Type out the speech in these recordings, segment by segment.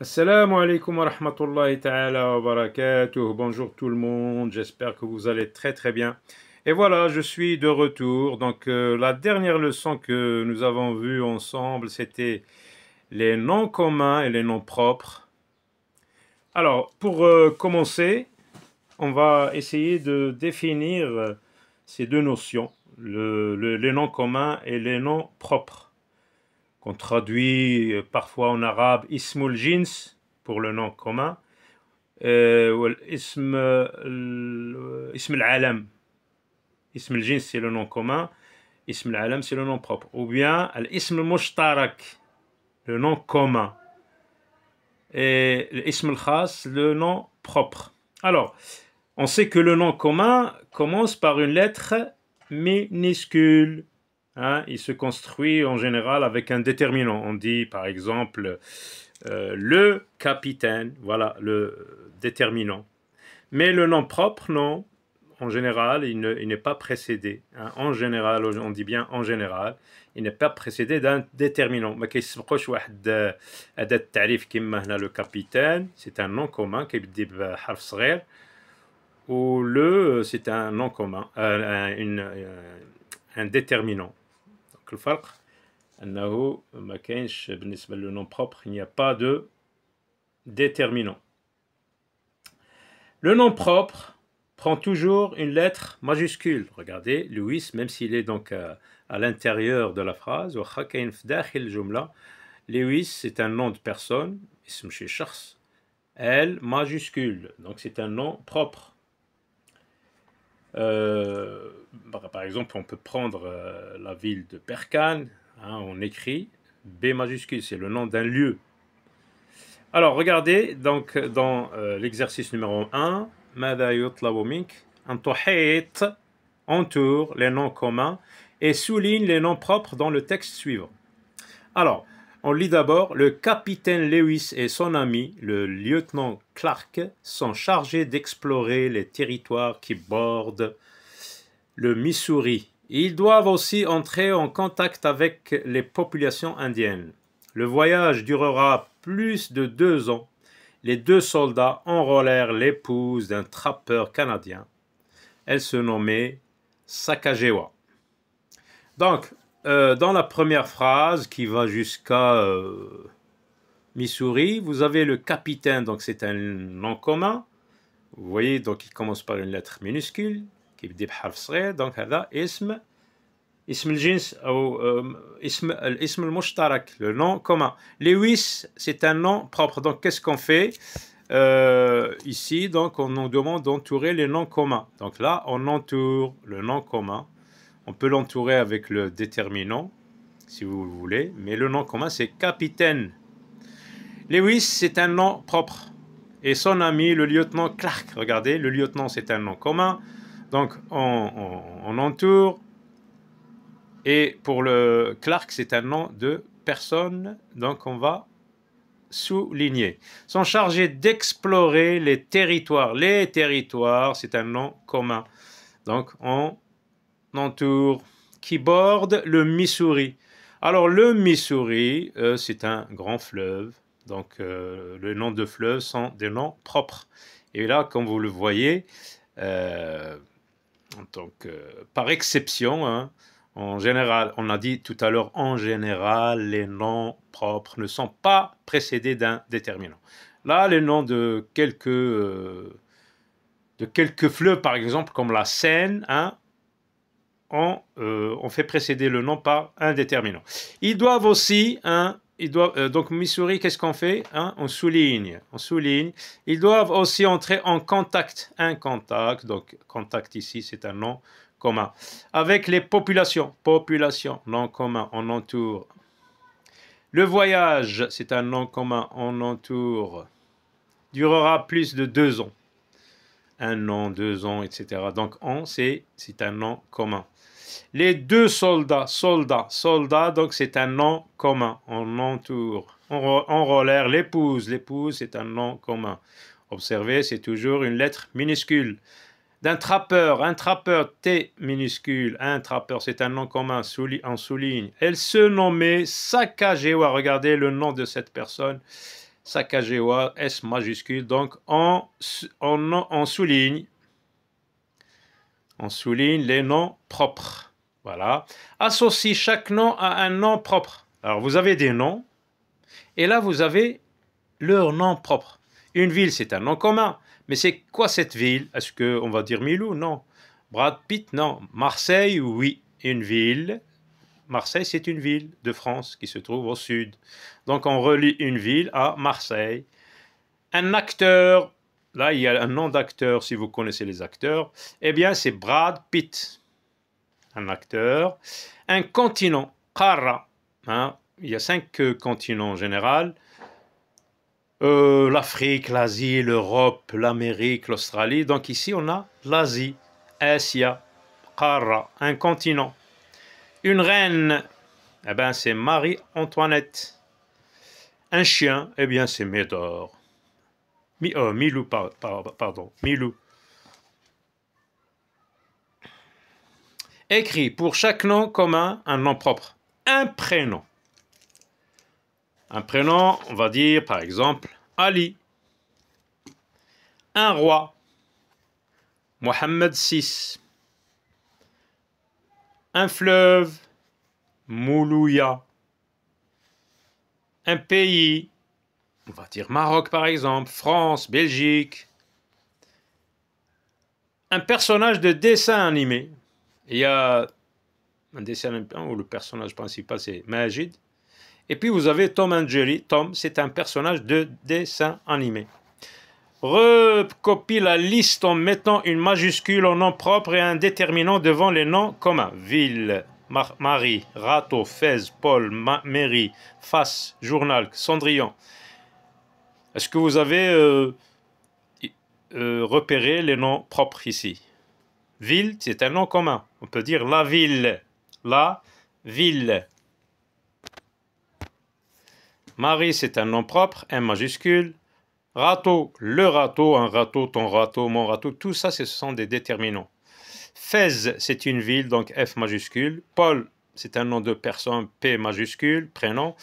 Assalamu alaikum wa rahmatullahi ta'ala wa barakatuh. Bonjour tout le monde, j'espère que vous allez très très bien. Et voilà, je suis de retour. Donc euh, la dernière leçon que nous avons vue ensemble, c'était les noms communs et les noms propres. Alors, pour euh, commencer, on va essayer de définir ces deux notions, les noms communs et les noms propres. On traduit euh, parfois en arabe Ismul Jins pour le nom commun, euh, ou Ism euh, alam Ism jins c'est le nom commun, Ism alam c'est le nom propre. Ou bien Al-Ism le nom commun. Et ism khas le nom propre. Alors, on sait que le nom commun commence par une lettre minuscule. Hein, il se construit en général avec un déterminant. On dit par exemple euh, le capitaine, voilà le déterminant. Mais le nom propre, non, en général, il n'est pas précédé. Hein. En général, on dit bien en général, il n'est pas précédé d'un déterminant. Mais qui se proche d'un tarif qui le capitaine, c'est un nom commun qui dit euh, ou le, euh, c'est un nom commun, un déterminant. الفرق انه ما il n'y a pas de déterminant le nom propre prend toujours une lettre majuscule. Regardez, Lewis, même s'il est donc à, l'intérieur de la phrase, Lewis, c'est un nom de personne, ism elle majuscule, donc c'est un nom propre. Euh, bah, par exemple, on peut prendre euh, la ville de Perkan. Hein, on écrit B majuscule, c'est le nom d'un lieu. Alors, regardez, donc, dans euh, l'exercice numéro 1, entoure les noms communs et souligne les noms propres dans le texte suivant. Alors, on lit d'abord le capitaine Lewis et son ami, le lieutenant Clark, sont chargés d'explorer les territoires qui bordent le Missouri. Ils doivent aussi entrer en contact avec les populations indiennes. Le voyage durera plus de deux ans. Les deux soldats enrôlèrent l'épouse d'un trappeur canadien. Elle se nommait Sakagewa. Donc, euh, dans la première phrase qui va jusqu'à euh, Missouri, vous avez le capitaine, donc c'est un nom commun. Vous voyez, donc il commence par une lettre minuscule, qui dit donc c'est euh, le nom commun Lewis c'est un nom propre donc qu'est-ce qu'on fait ici donc on nous demande d'entourer les noms communs donc là on entoure le nom commun on peut l'entourer avec le déterminant, si vous voulez, mais le nom commun, c'est capitaine. Lewis, c'est un nom propre. Et son ami, le lieutenant Clark, regardez, le lieutenant, c'est un nom commun. Donc, on, on entoure. Et pour le Clark, c'est un nom de personne. Donc, on va souligner. Sont chargés d'explorer les territoires. Les territoires, c'est un nom commun. Donc, on qui borde le Missouri. Alors le Missouri, euh, c'est un grand fleuve, donc euh, les noms de fleuves sont des noms propres. Et là, comme vous le voyez, euh, donc, par exception, hein, en général, on a dit tout à l'heure, en général, les noms propres ne sont pas précédés d'un déterminant. Là, les noms de quelques, de quelques fleuves, par exemple, comme la Seine, hein, euh, on, fait précéder le nom par un déterminant. Ils doivent aussi, hein, ils doivent, euh, donc Missouri, qu'est-ce qu'on fait hein, On souligne, on souligne. Ils doivent aussi entrer en contact, un contact, donc contact ici, c'est un nom commun, avec les populations, population, nom commun, on entoure. Le voyage, c'est un nom commun, on entoure, durera plus de deux ans un an, deux ans, etc. Donc on, c'est un nom commun. Les deux soldats, soldats, soldats, donc c'est un nom commun. On entoure, on, l'épouse, l'épouse c'est un nom commun. Observez, c'est toujours une lettre minuscule. D'un trappeur, un trappeur T minuscule, un trappeur, c'est un nom commun, en souligne. Elle se nommait Sakajewa. Regardez le nom de cette personne. Sakajewa, S majuscule. Donc, on, on, on, souligne, on souligne les noms propres. Voilà. Associe chaque nom à un nom propre. Alors, vous avez des noms, et là, vous avez leur nom propre. Une ville, c'est un nom commun. Mais c'est quoi cette ville Est-ce qu'on va dire Milou Non. Brad Pitt Non. Marseille Oui. Une ville Marseille, c'est une ville de France qui se trouve au sud. Donc on relie une ville à Marseille. Un acteur, là il y a un nom d'acteur si vous connaissez les acteurs, eh bien c'est Brad Pitt. Un acteur. Un continent, Qara. Hein. il y a cinq euh, continents en général. Euh, L'Afrique, l'Asie, l'Europe, l'Amérique, l'Australie. Donc ici on a l'Asie, Asia, Qara, un continent. Une reine, eh ben c'est Marie-Antoinette. Un chien, eh bien c'est Médor. Euh, Milou, pardon, Milou. Écrit pour chaque nom commun un nom propre, un prénom. Un prénom, on va dire par exemple Ali. Un roi, Mohammed VI un fleuve, Moulouya, un pays, on va dire Maroc par exemple, France, Belgique, un personnage de dessin animé. Il y a un dessin animé où le personnage principal c'est Majid. Et puis vous avez Tom and Tom, c'est un personnage de dessin animé recopie la liste en mettant une majuscule en nom propre et un déterminant devant les noms communs. Ville, Marie, Rato, Fez, Paul, Mairie, Face, Journal, Cendrillon. Est-ce que vous avez euh, euh, repéré les noms propres ici Ville, c'est un nom commun. On peut dire la ville. La ville. Marie, c'est un nom propre, un majuscule. Râteau, le râteau, un râteau, ton râteau, mon râteau, tout ça, ce sont des déterminants. Fès, c'est une ville, donc F majuscule. Paul, c'est un nom de personne, P majuscule, prénom.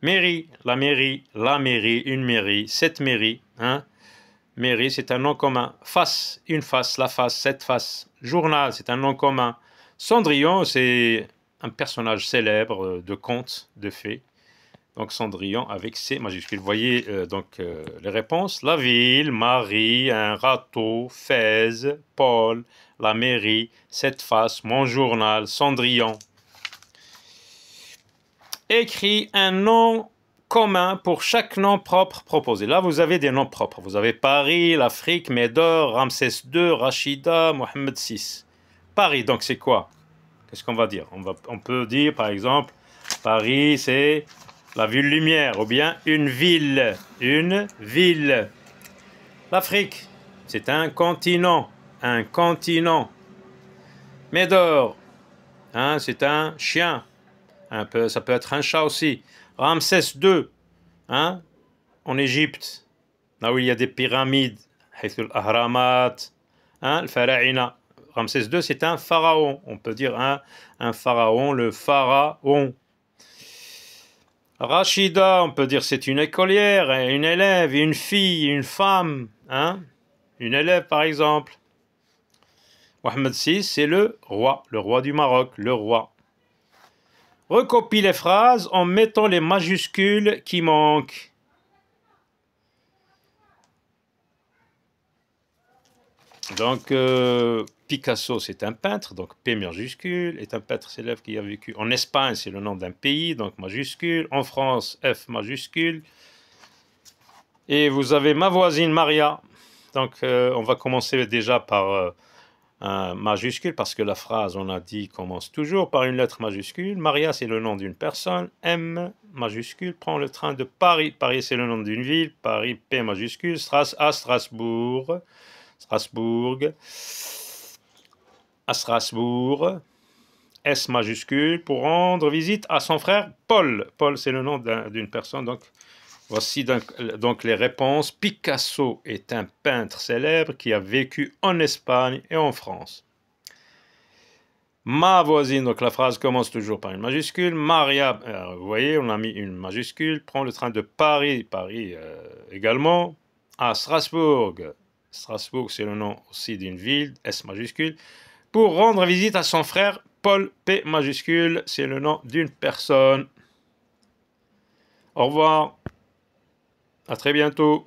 Mairie, la mairie, la mairie, une mairie, cette mairie. Hein? Mairie, c'est un nom commun. Face, une face, la face, cette face. Journal, c'est un nom commun. Cendrillon, c'est un personnage célèbre euh, de contes, de fées donc Cendrillon avec C majuscule. Vous voyez euh, donc euh, les réponses. La ville, Marie, un râteau, Fès, Paul, la mairie, cette face, mon journal, Cendrillon. Écris un nom commun pour chaque nom propre proposé. Là, vous avez des noms propres. Vous avez Paris, l'Afrique, Médor, Ramsès II, Rachida, Mohamed VI. Paris, donc c'est quoi Qu'est-ce qu'on va dire on, va, on peut dire, par exemple, Paris, c'est la ville lumière, ou bien une ville, une ville. L'Afrique, c'est un continent, un continent. Médor, hein, c'est un chien, un peu, ça peut être un chat aussi. Ramsès II, hein, en Égypte, là où il y a des pyramides, Ahramat, hein, le Pharaïna. Ramsès II, c'est un pharaon, on peut dire un, hein, un pharaon, le pharaon. Rachida, on peut dire c'est une écolière, hein, une élève, une fille, une femme, hein une élève par exemple. Mohamed VI, c'est le roi, le roi du Maroc, le roi. Recopie les phrases en mettant les majuscules qui manquent. Donc, euh, Picasso, c'est un peintre, donc P majuscule, est un peintre célèbre qui a vécu en Espagne, c'est le nom d'un pays, donc majuscule, en France, F majuscule. Et vous avez ma voisine Maria. Donc, euh, on va commencer déjà par euh, un majuscule, parce que la phrase, on a dit, commence toujours par une lettre majuscule. Maria, c'est le nom d'une personne. M majuscule prend le train de Paris. Paris, c'est le nom d'une ville. Paris, P majuscule. Stras à Strasbourg. Strasbourg, à Strasbourg, S majuscule, pour rendre visite à son frère Paul. Paul, c'est le nom d'une personne. Donc, voici donc, les réponses. Picasso est un peintre célèbre qui a vécu en Espagne et en France. Ma voisine, donc la phrase commence toujours par une majuscule. Maria, euh, vous voyez, on a mis une majuscule. Prend le train de Paris, Paris euh, également, à Strasbourg. Strasbourg, c'est le nom aussi d'une ville, S majuscule, pour rendre visite à son frère Paul P majuscule, c'est le nom d'une personne. Au revoir, à très bientôt.